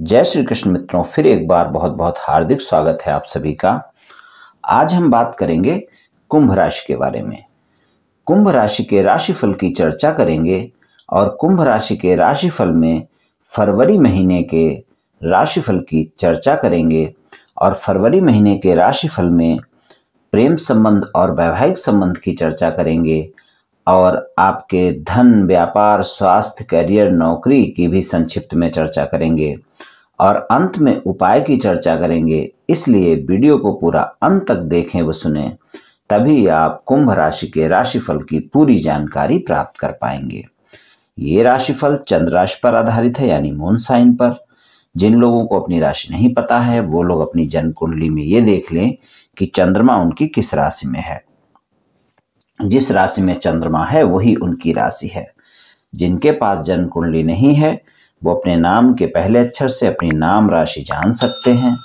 जय श्री कृष्ण मित्रों फिर एक बार बहुत बहुत हार्दिक स्वागत है आप सभी का आज हम बात करेंगे कुंभ राशि के बारे में कुंभ राशि के राशिफल की चर्चा करेंगे और कुंभ राशि के राशिफल में फरवरी महीने के राशिफल की चर्चा करेंगे और फरवरी महीने के राशिफल में प्रेम संबंध और वैवाहिक संबंध की चर्चा करेंगे और आपके धन व्यापार स्वास्थ्य करियर नौकरी की भी संक्षिप्त में चर्चा करेंगे और अंत में उपाय की चर्चा करेंगे इसलिए वीडियो को पूरा अंत तक देखें व सुने तभी आप कुंभ राशि के राशिफल की पूरी जानकारी प्राप्त कर पाएंगे ये राशिफल चंद्र राशि पर आधारित है यानी मून साइन पर जिन लोगों को अपनी राशि नहीं पता है वो लोग अपनी जन्म कुंडली में ये देख लें कि चंद्रमा उनकी किस राशि में है जिस राशि में चंद्रमा है वही उनकी राशि है जिनके पास जन्म कुंडली नहीं है वो अपने नाम के पहले अक्षर से अपनी नाम राशि जान सकते हैं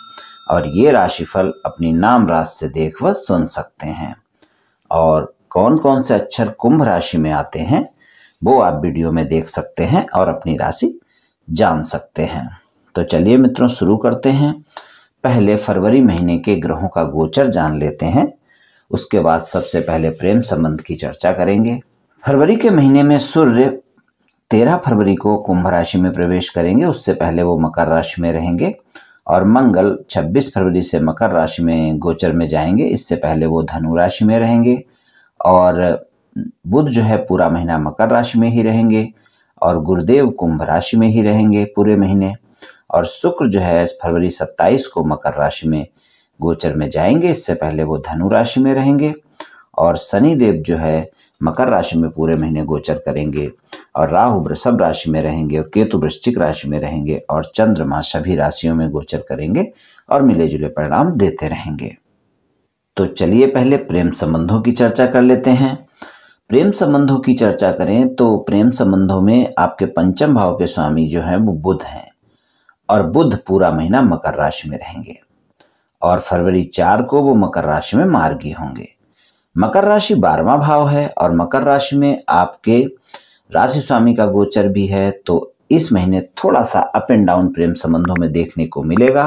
और ये राशिफल अपनी नाम राशि से देख व सुन सकते हैं और कौन कौन से अक्षर कुंभ राशि में आते हैं वो आप वीडियो में देख सकते हैं और अपनी राशि जान सकते हैं तो चलिए मित्रों शुरू करते हैं पहले फरवरी महीने के ग्रहों का गोचर जान लेते हैं उसके बाद सबसे पहले प्रेम संबंध की चर्चा करेंगे फरवरी के महीने में सूर्य तेरह फरवरी को कुंभ राशि में प्रवेश करेंगे उससे पहले वो मकर राशि में रहेंगे और मंगल 26 फरवरी से मकर राशि में गोचर में जाएंगे इससे पहले वो धनु राशि में रहेंगे और बुध जो है पूरा महीना मकर राशि में ही रहेंगे और गुरुदेव कुंभ राशि में ही रहेंगे पूरे महीने और शुक्र जो है फरवरी 27 को मकर राशि में गोचर में जाएंगे इससे पहले वो धनु राशि में रहेंगे और शनिदेव जो है मकर राशि में पूरे महीने गोचर करेंगे और राहु वृषभ राशि में रहेंगे और केतु वृश्चिक राशि में रहेंगे और चंद्रमा सभी राशियों में गोचर करेंगे और मिले जुले परिणाम देते रहेंगे तो चलिए पहले प्रेम संबंधों की चर्चा कर लेते हैं प्रेम संबंधों की चर्चा करें तो प्रेम संबंधों में आपके पंचम भाव के स्वामी जो हैं वो बुध हैं और बुध पूरा महीना मकर राशि में रहेंगे और फरवरी चार को वो मकर राशि में मार्गी होंगे मकर राशि बारहवा भाव है और मकर राशि में आपके राशि स्वामी का गोचर भी है तो इस महीने थोड़ा सा अप एंड डाउन प्रेम संबंधों में देखने को मिलेगा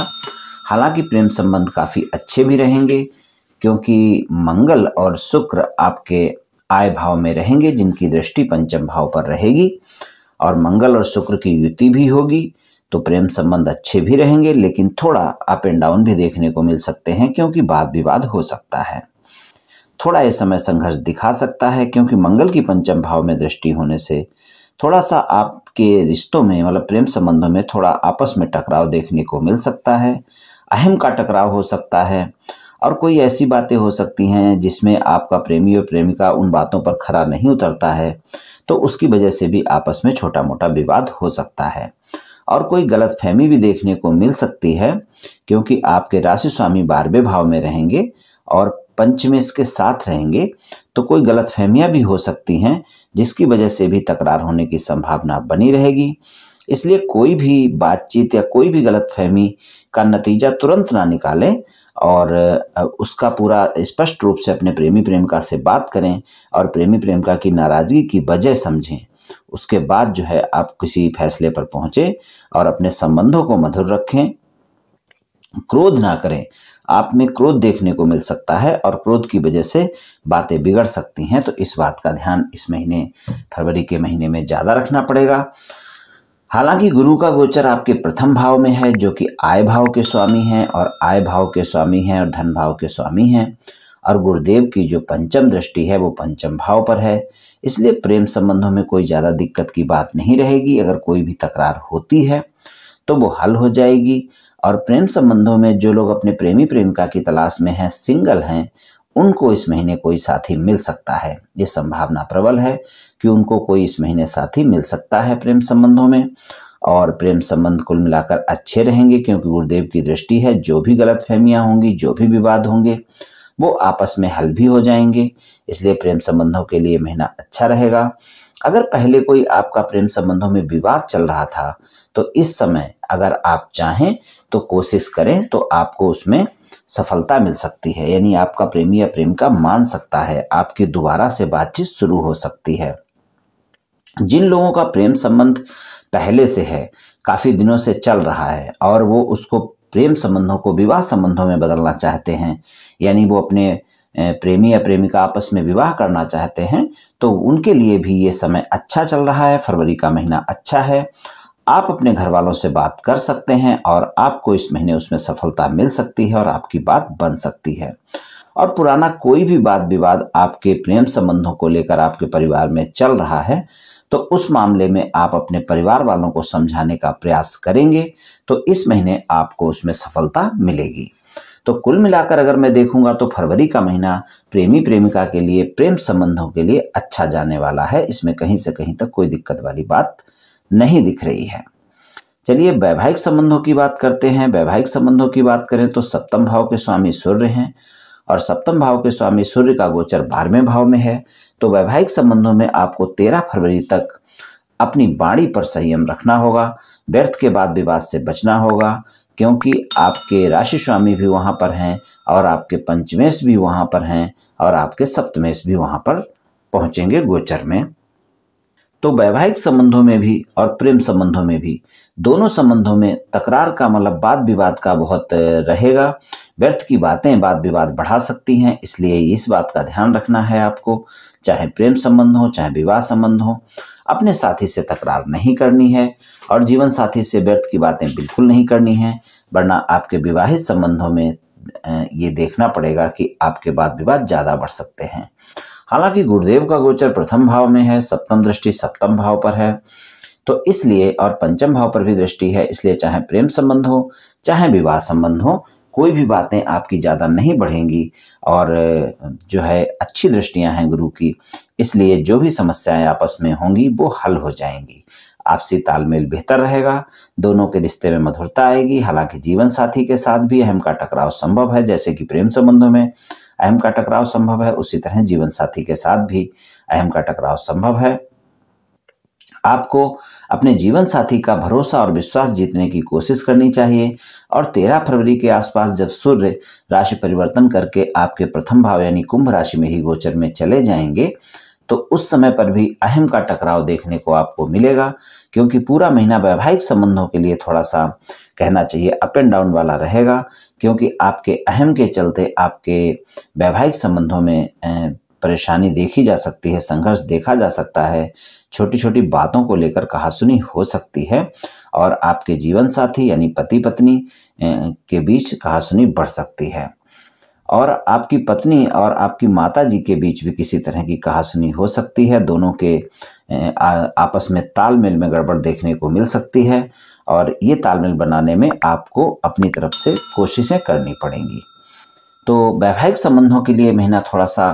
हालांकि प्रेम संबंध काफ़ी अच्छे भी रहेंगे क्योंकि मंगल और शुक्र आपके आय भाव में रहेंगे जिनकी दृष्टि पंचम भाव पर रहेगी और मंगल और शुक्र की युति भी होगी तो प्रेम संबंध अच्छे भी रहेंगे लेकिन थोड़ा अप एंड डाउन भी देखने को मिल सकते हैं क्योंकि वाद विवाद हो सकता है थोड़ा इस समय संघर्ष दिखा सकता है क्योंकि मंगल की पंचम भाव में दृष्टि होने से थोड़ा सा आपके रिश्तों में मतलब प्रेम संबंधों में थोड़ा आपस में टकराव देखने को मिल सकता है अहम का टकराव हो सकता है और कोई ऐसी बातें हो सकती हैं जिसमें आपका प्रेमी और प्रेमिका उन बातों पर खरा नहीं उतरता है तो उसकी वजह से भी आपस में छोटा मोटा विवाद हो सकता है और कोई गलत फहमी भी देखने को मिल सकती है क्योंकि आपके राशि स्वामी बारहवें भाव में रहेंगे और पंच में इसके साथ रहेंगे तो कोई गलत फहमियाँ भी हो सकती हैं जिसकी वजह से भी तकरार होने की संभावना बनी रहेगी इसलिए कोई भी बातचीत या कोई भी गलत फहमी का नतीजा तुरंत ना निकालें और उसका पूरा स्पष्ट रूप से अपने प्रेमी प्रेमिका से बात करें और प्रेमी प्रेमिका की नाराज़गी की वजह समझें उसके बाद जो है आप किसी फैसले पर पहुँचें और अपने संबंधों को मधुर रखें क्रोध ना करें आप में क्रोध देखने को मिल सकता है और क्रोध की वजह से बातें बिगड़ सकती हैं तो इस बात का ध्यान इस महीने फरवरी के महीने में ज़्यादा रखना पड़ेगा हालांकि गुरु का गोचर आपके प्रथम भाव में है जो कि आय भाव के स्वामी हैं और आय भाव के स्वामी हैं और धन भाव के स्वामी हैं और गुरुदेव की जो पंचम दृष्टि है वो पंचम भाव पर है इसलिए प्रेम संबंधों में कोई ज़्यादा दिक्कत की बात नहीं रहेगी अगर कोई भी तकरार होती है तो वो हल हो जाएगी और प्रेम संबंधों में जो लोग अपने प्रेमी प्रेमिका की तलाश में हैं सिंगल हैं उनको इस महीने कोई साथी मिल सकता है ये संभावना प्रबल है कि उनको कोई इस महीने साथी मिल सकता है प्रेम संबंधों में और प्रेम संबंध कुल मिलाकर अच्छे रहेंगे क्योंकि गुरुदेव की दृष्टि है जो भी गलत फहमियाँ होंगी जो भी विवाद होंगे वो आपस में हल भी हो जाएंगे इसलिए प्रेम संबंधों के लिए महीना अच्छा रहेगा अगर पहले कोई आपका प्रेम संबंधों में विवाद चल रहा था तो इस समय अगर आप चाहें तो कोशिश करें तो आपको उसमें सफलता मिल सकती है यानी आपका प्रेमी या प्रेमिका मान सकता है आपकी दोबारा से बातचीत शुरू हो सकती है जिन लोगों का प्रेम संबंध पहले से है काफ़ी दिनों से चल रहा है और वो उसको प्रेम संबंधों को विवाह संबंधों में बदलना चाहते हैं यानी वो अपने प्रेमी या प्रेमिका आपस में विवाह करना चाहते हैं तो उनके लिए भी ये समय अच्छा चल रहा है फरवरी का महीना अच्छा है आप अपने घर वालों से बात कर सकते हैं और आपको इस महीने उसमें सफलता मिल सकती है और आपकी बात बन सकती है और पुराना कोई भी वाद विवाद आपके प्रेम संबंधों को लेकर आपके परिवार में चल रहा है तो उस मामले में आप अपने परिवार वालों को समझाने का प्रयास करेंगे तो इस महीने आपको उसमें सफलता मिलेगी तो कुल मिलाकर अगर मैं देखूंगा तो फरवरी का महीना प्रेमी प्रेमिका के लिए प्रेम संबंधों के लिए अच्छा जाने वाला है इसमें कहीं से कहीं तक कोई दिक्कत वाली बात नहीं दिख रही है चलिए वैवाहिक संबंधों की बात करते हैं वैवाहिक संबंधों की बात करें तो सप्तम भाव के स्वामी सूर्य हैं और सप्तम भाव के स्वामी सूर्य का गोचर बारहवें भाव में है तो वैवाहिक संबंधों में आपको तेरह फरवरी तक अपनी बाड़ी पर संयम रखना होगा व्यर्थ के बाद विवाद से बचना होगा क्योंकि आपके राशि स्वामी भी वहाँ पर हैं और आपके पंचमेश भी वहाँ पर हैं और आपके सप्तमेश भी वहाँ पर पहुँचेंगे गोचर में तो वैवाहिक संबंधों में भी और प्रेम संबंधों में भी दोनों संबंधों में तकरार का मतलब वाद विवाद का बहुत रहेगा व्यर्थ की बातें वाद विवाद बढ़ा सकती हैं इसलिए इस बात का ध्यान रखना है आपको चाहे प्रेम संबंध हो चाहे विवाह संबंध हो अपने साथी से तकरार नहीं करनी है और जीवन साथी से व्यर्थ की बातें बिल्कुल नहीं करनी है वरना आपके विवाहित संबंधों में ये देखना पड़ेगा कि आपके बाद विवाद ज़्यादा बढ़ सकते हैं हालांकि गुरुदेव का गोचर प्रथम भाव में है सप्तम दृष्टि सप्तम भाव पर है तो इसलिए और पंचम भाव पर भी दृष्टि है इसलिए चाहे प्रेम संबंध हो चाहे विवाह संबंध हो कोई भी बातें आपकी ज़्यादा नहीं बढ़ेंगी और जो है अच्छी दृष्टियां हैं गुरु की इसलिए जो भी समस्याएं आपस में होंगी वो हल हो जाएंगी आपसी तालमेल बेहतर रहेगा दोनों के रिश्ते में मधुरता आएगी हालांकि जीवन साथी के साथ भी अहम का टकराव संभव है जैसे कि प्रेम संबंधों में अहम का टकराव संभव है उसी तरह जीवन साथी के साथ भी अहम का टकराव संभव है आपको अपने जीवन साथी का भरोसा और विश्वास जीतने की कोशिश करनी चाहिए और तेरह फरवरी के आसपास जब सूर्य राशि परिवर्तन करके आपके प्रथम भाव यानी कुंभ राशि में ही गोचर में चले जाएंगे तो उस समय पर भी अहम का टकराव देखने को आपको मिलेगा क्योंकि पूरा महीना वैवाहिक संबंधों के लिए थोड़ा सा कहना चाहिए अप एंड डाउन वाला रहेगा क्योंकि आपके अहम के चलते आपके वैवाहिक संबंधों में परेशानी देखी जा सकती है संघर्ष देखा जा सकता है छोटी छोटी बातों को लेकर कहासुनी हो सकती है और आपके जीवन साथी यानी पति पत्नी के बीच कहासुनी बढ़ सकती है और आपकी पत्नी और आपकी माता जी के बीच भी किसी तरह की कहासुनी हो सकती है दोनों के आपस में तालमेल में गड़बड़ देखने को मिल सकती है और ये तालमेल बनाने में आपको अपनी तरफ से कोशिशें करनी पड़ेंगी तो वैवाहिक संबंधों के लिए महीना थोड़ा सा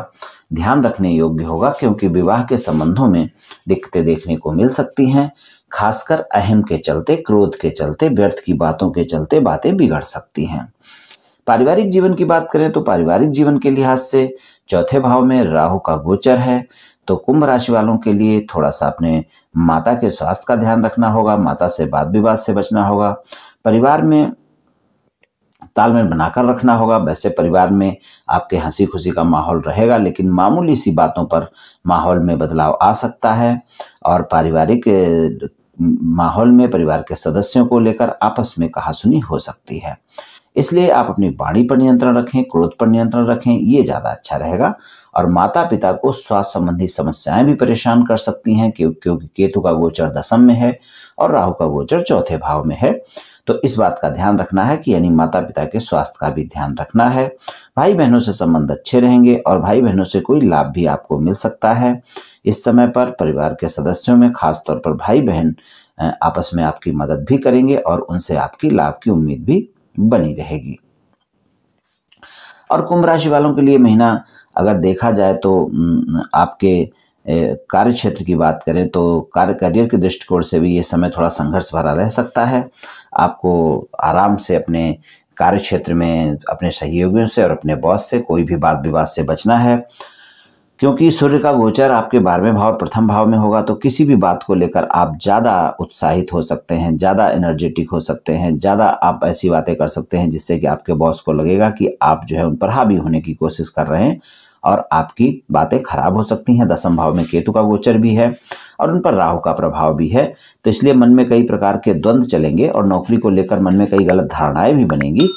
ध्यान रखने योग्य होगा क्योंकि विवाह के संबंधों में दिक्कतें देखने को मिल सकती हैं खासकर अहम के चलते क्रोध के चलते व्यर्थ की बातों के चलते बातें बिगड़ सकती हैं पारिवारिक जीवन की बात करें तो पारिवारिक जीवन के लिहाज से चौथे भाव में राहु का गोचर है तो कुंभ राशि वालों के लिए थोड़ा सा अपने माता के स्वास्थ्य का ध्यान रखना होगा माता से बात विवाद से बचना होगा परिवार में तालमेल बनाकर रखना होगा वैसे परिवार में आपके हंसी खुशी का माहौल रहेगा लेकिन मामूली सी बातों पर माहौल में बदलाव आ सकता है और पारिवारिक माहौल में परिवार के सदस्यों को लेकर आपस में कहासुनी हो सकती है इसलिए आप अपनी वाणी पर नियंत्रण रखें क्रोध पर नियंत्रण रखें ये ज़्यादा अच्छा रहेगा और माता पिता को स्वास्थ्य संबंधी समस्याएं भी परेशान कर सकती हैं क्योंकि केतु का गोचर दशम में है और राहु का गोचर चौथे भाव में है तो इस बात का ध्यान रखना है कि यानी माता पिता के स्वास्थ्य का भी ध्यान रखना है भाई बहनों से संबंध अच्छे रहेंगे और भाई बहनों से कोई लाभ भी आपको मिल सकता है इस समय पर परिवार के सदस्यों में खासतौर पर भाई बहन आपस में आपकी मदद भी करेंगे और उनसे आपकी लाभ की उम्मीद भी बनी रहेगी और कुंभ राशि वालों के लिए महीना अगर देखा जाए तो आपके कार्य क्षेत्र की बात करें तो कार्य करियर के दृष्टिकोण से भी ये समय थोड़ा संघर्ष भरा रह सकता है आपको आराम से अपने कार्य क्षेत्र में अपने सहयोगियों से और अपने बॉस से कोई भी बात विवाद से बचना है क्योंकि सूर्य का गोचर आपके बारहवें भाव प्रथम भाव में होगा तो किसी भी बात को लेकर आप ज़्यादा उत्साहित हो सकते हैं ज़्यादा एनर्जेटिक हो सकते हैं ज़्यादा आप ऐसी बातें कर सकते हैं जिससे कि आपके बॉस को लगेगा कि आप जो है उन पर हावी होने की कोशिश कर रहे हैं और आपकी बातें खराब हो सकती हैं दसम भाव में केतु का गोचर भी है और उन पर राहु का प्रभाव भी है तो इसलिए मन में कई प्रकार के द्वंद्व चलेंगे और नौकरी को लेकर मन में कई गलत धारणाएं भी बनेंगी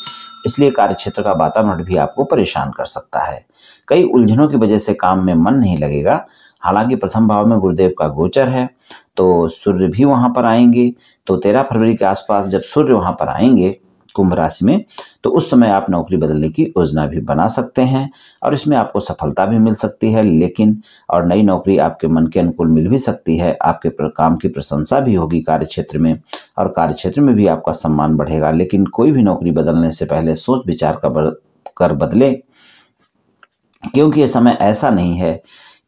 इसलिए कार्यक्षेत्र का वातावरण भी आपको परेशान कर सकता है कई उलझनों की वजह से काम में मन नहीं लगेगा हालांकि प्रथम भाव में गुरुदेव का गोचर है तो सूर्य भी वहाँ पर आएंगे तो तेरह फरवरी के आसपास जब सूर्य वहाँ पर आएंगे कुंभ राशि में तो उस समय आप नौकरी बदलने की योजना भी बना सकते हैं और इसमें आपको सफलता भी मिल सकती है लेकिन और नई नौकरी आपके मन के अनुकूल मिल भी सकती है आपके काम की प्रशंसा भी होगी कार्य क्षेत्र में और कार्य क्षेत्र में भी आपका सम्मान बढ़ेगा लेकिन कोई भी नौकरी बदलने से पहले सोच विचार कर, कर बदले क्योंकि ये समय ऐसा नहीं है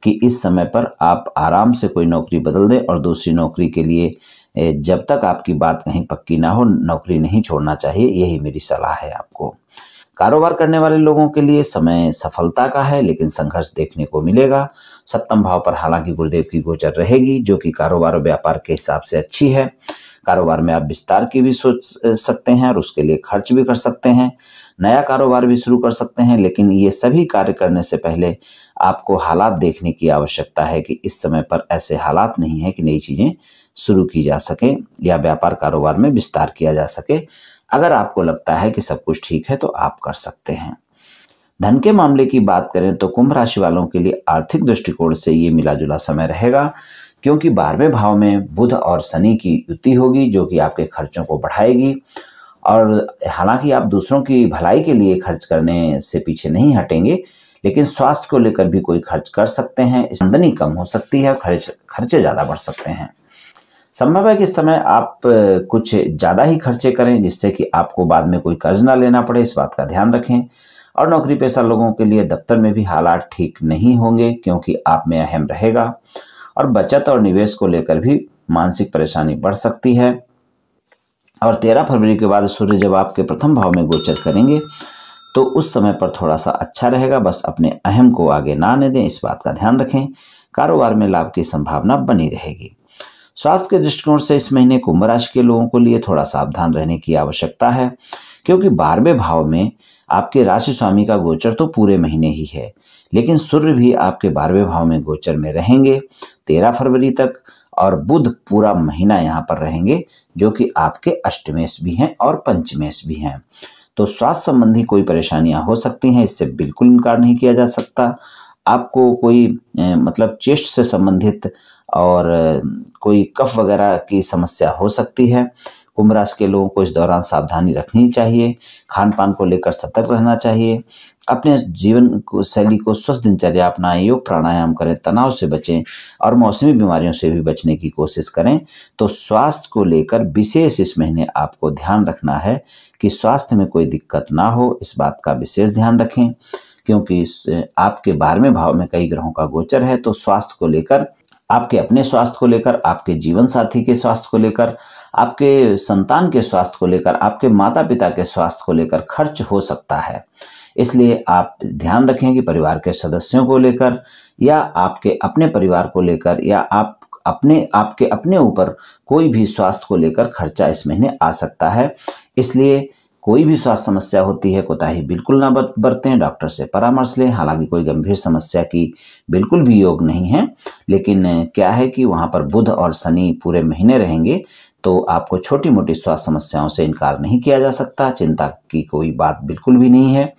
कि इस समय पर आप आराम से कोई नौकरी बदल दें और दूसरी नौकरी के लिए जब तक आपकी बात कहीं पक्की ना हो नौकरी नहीं छोड़ना चाहिए यही मेरी सलाह है आपको कारोबार करने वाले लोगों के लिए समय सफलता का है लेकिन संघर्ष देखने को मिलेगा सप्तम भाव पर हालांकि गुरुदेव की गोचर रहेगी जो कि कारोबार और व्यापार के हिसाब से अच्छी है कारोबार में आप विस्तार की भी सोच सकते हैं और उसके लिए खर्च भी कर सकते हैं नया कारोबार भी शुरू कर सकते हैं लेकिन ये सभी कार्य करने से पहले आपको हालात देखने की आवश्यकता है कि इस समय पर ऐसे हालात नहीं है कि नई चीज़ें शुरू की जा सकें या व्यापार कारोबार में विस्तार किया जा सके अगर आपको लगता है कि सब कुछ ठीक है तो आप कर सकते हैं धन के मामले की बात करें तो कुंभ राशि वालों के लिए आर्थिक दृष्टिकोण से ये मिलाजुला समय रहेगा क्योंकि बारहवें भाव में बुध और शनि की युति होगी जो कि आपके खर्चों को बढ़ाएगी और हालांकि आप दूसरों की भलाई के लिए खर्च करने से पीछे नहीं हटेंगे लेकिन स्वास्थ्य को लेकर भी कोई खर्च कर सकते हैं आमदनी कम हो सकती है खर्च खर्चे ज़्यादा बढ़ सकते हैं संभव है कि इस समय आप कुछ ज़्यादा ही खर्चे करें जिससे कि आपको बाद में कोई कर्ज ना लेना पड़े इस बात का ध्यान रखें और नौकरी पेशा लोगों के लिए दफ्तर में भी हालात ठीक नहीं होंगे क्योंकि आप में अहम रहेगा और बचत और निवेश को लेकर भी मानसिक परेशानी बढ़ सकती है और तेरह फरवरी के बाद सूर्य जब आपके प्रथम भाव में गोचर करेंगे तो उस समय पर थोड़ा सा अच्छा रहेगा बस अपने अहम को आगे ना आने दें इस बात का ध्यान रखें कारोबार में लाभ की संभावना बनी रहेगी स्वास्थ्य के दृष्टिकोण से इस महीने कुंभ राशि के लोगों को लिए थोड़ा सावधान रहने की आवश्यकता है क्योंकि बारहवें भाव में आपके राशि स्वामी का गोचर तो पूरे महीने ही है लेकिन सूर्य भी आपके बारहवें भाव में गोचर में रहेंगे तेरह फरवरी तक और बुध पूरा महीना यहाँ पर रहेंगे जो कि आपके अष्टमेश भी हैं और पंचमेश भी हैं तो स्वास्थ्य संबंधी कोई परेशानियां हो सकती हैं इससे बिल्कुल इनकार नहीं किया जा सकता आपको कोई मतलब चेस्ट से संबंधित और कोई कफ वगैरह की समस्या हो सकती है कुंभ राशि के लोगों को इस दौरान सावधानी रखनी चाहिए खान पान को लेकर सतर्क रहना चाहिए अपने जीवन शैली को स्वस्थ दिनचर्या अपनाएं योग प्राणायाम करें तनाव से बचें और मौसमी बीमारियों से भी बचने की कोशिश करें तो स्वास्थ्य को लेकर विशेष इस महीने आपको ध्यान रखना है कि स्वास्थ्य में कोई दिक्कत ना हो इस बात का विशेष ध्यान रखें क्योंकि आपके बारहवें भाव में कई ग्रहों का गोचर है तो स्वास्थ्य को लेकर आपके अपने स्वास्थ्य को लेकर आपके जीवन साथी के स्वास्थ्य को लेकर आपके संतान के स्वास्थ्य को लेकर आपके माता पिता के स्वास्थ्य को लेकर खर्च हो सकता है इसलिए आप ध्यान रखें कि परिवार के सदस्यों को लेकर या आपके अपने परिवार को लेकर या आप अपने आपके अपने ऊपर कोई भी स्वास्थ्य को लेकर खर्चा इस महीने आ सकता है इसलिए कोई भी स्वास्थ्य समस्या होती है कोताही बिल्कुल ना बरतें डॉक्टर से परामर्श लें हालांकि कोई गंभीर समस्या की बिल्कुल भी योग नहीं है लेकिन क्या है कि वहाँ पर बुध और शनि पूरे महीने रहेंगे तो आपको छोटी मोटी स्वास्थ्य समस्याओं से इनकार नहीं किया जा सकता चिंता की कोई बात बिल्कुल भी नहीं है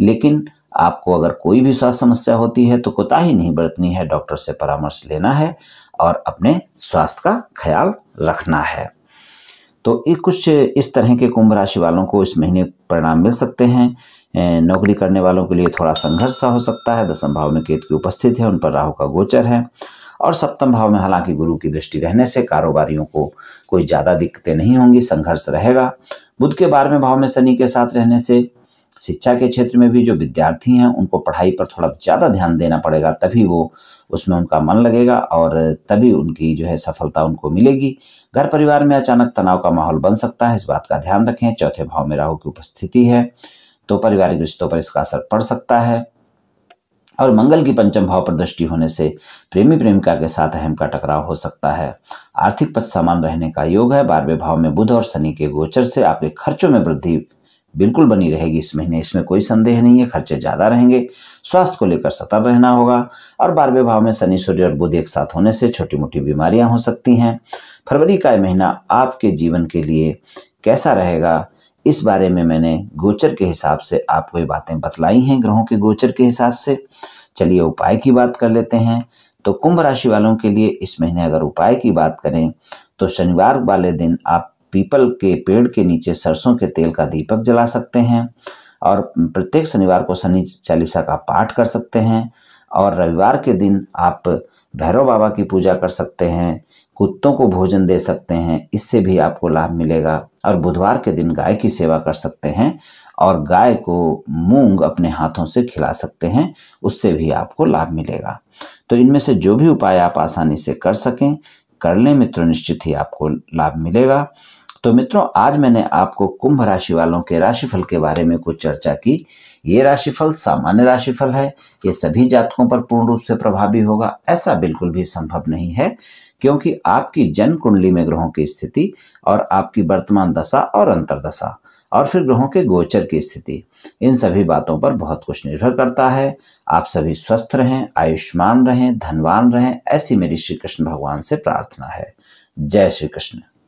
लेकिन आपको अगर कोई भी स्वास्थ्य समस्या होती है तो कोताही नहीं बरतनी है डॉक्टर से परामर्श लेना है और अपने स्वास्थ्य का ख्याल रखना है तो ये कुछ इस तरह के कुंभ राशि वालों को इस महीने परिणाम मिल सकते हैं नौकरी करने वालों के लिए थोड़ा संघर्ष सा हो सकता है दसम भाव में केतु की उपस्थिति है उन पर राहु का गोचर है और सप्तम भाव में हालांकि गुरु की दृष्टि रहने से कारोबारियों को कोई ज़्यादा दिक्कतें नहीं होंगी संघर्ष रहेगा बुध के बारहवें भाव में शनि के साथ रहने से शिक्षा के क्षेत्र में भी जो विद्यार्थी हैं उनको पढ़ाई पर थोड़ा ज़्यादा ध्यान देना पड़ेगा तभी वो उसमें उनका मन लगेगा और तभी उनकी जो है सफलता उनको मिलेगी घर परिवार में अचानक तनाव का माहौल बन सकता है इस बात का ध्यान रखें चौथे भाव में राहु की उपस्थिति है तो पारिवारिक रिश्तों पर इसका असर पड़ सकता है और मंगल की पंचम भाव पर दृष्टि होने से प्रेमी प्रेमिका के साथ अहम का टकराव हो सकता है आर्थिक पद सामान रहने का योग है बारहवें भाव में बुध और शनि के गोचर से आपके खर्चों में वृद्धि बिल्कुल बनी रहेगी इस महीने इसमें कोई संदेह नहीं है खर्चे ज़्यादा रहेंगे स्वास्थ्य को लेकर सतर्क रहना होगा और बारहवें भाव में शनि सूर्य और बुध एक साथ होने से छोटी मोटी बीमारियां हो सकती हैं फरवरी का महीना आपके जीवन के लिए कैसा रहेगा इस बारे में मैंने गोचर के हिसाब से आपको ये बातें बतलाई हैं ग्रहों के गोचर के हिसाब से चलिए उपाय की बात कर लेते हैं तो कुंभ राशि वालों के लिए इस महीने अगर उपाय की बात करें तो शनिवार वाले दिन आप पीपल के पेड़ के नीचे सरसों के तेल का दीपक जला सकते हैं और प्रत्येक शनिवार को शनि चालीसा का पाठ कर सकते हैं और रविवार के दिन आप भैरव बाबा की पूजा कर सकते हैं कुत्तों को भोजन दे सकते हैं इससे भी आपको लाभ मिलेगा और बुधवार के दिन गाय की सेवा कर सकते हैं और गाय को मूंग अपने हाथों से खिला सकते हैं उससे भी आपको लाभ मिलेगा तो इनमें से जो भी उपाय आप आसानी से कर सकें कर लें मित्रों निश्चित ही आपको लाभ मिलेगा तो मित्रों आज मैंने आपको कुंभ राशि वालों के राशिफल के बारे में कुछ चर्चा की ये राशिफल सामान्य राशिफल है ये सभी जातकों पर पूर्ण रूप से प्रभावी होगा ऐसा बिल्कुल भी संभव नहीं है क्योंकि आपकी जन्म कुंडली में ग्रहों की स्थिति और आपकी वर्तमान दशा और अंतरदशा और फिर ग्रहों के गोचर की स्थिति इन सभी बातों पर बहुत कुछ निर्भर करता है आप सभी स्वस्थ रहें आयुष्मान रहें धनवान रहें ऐसी मेरी श्री कृष्ण भगवान से प्रार्थना है जय श्री कृष्ण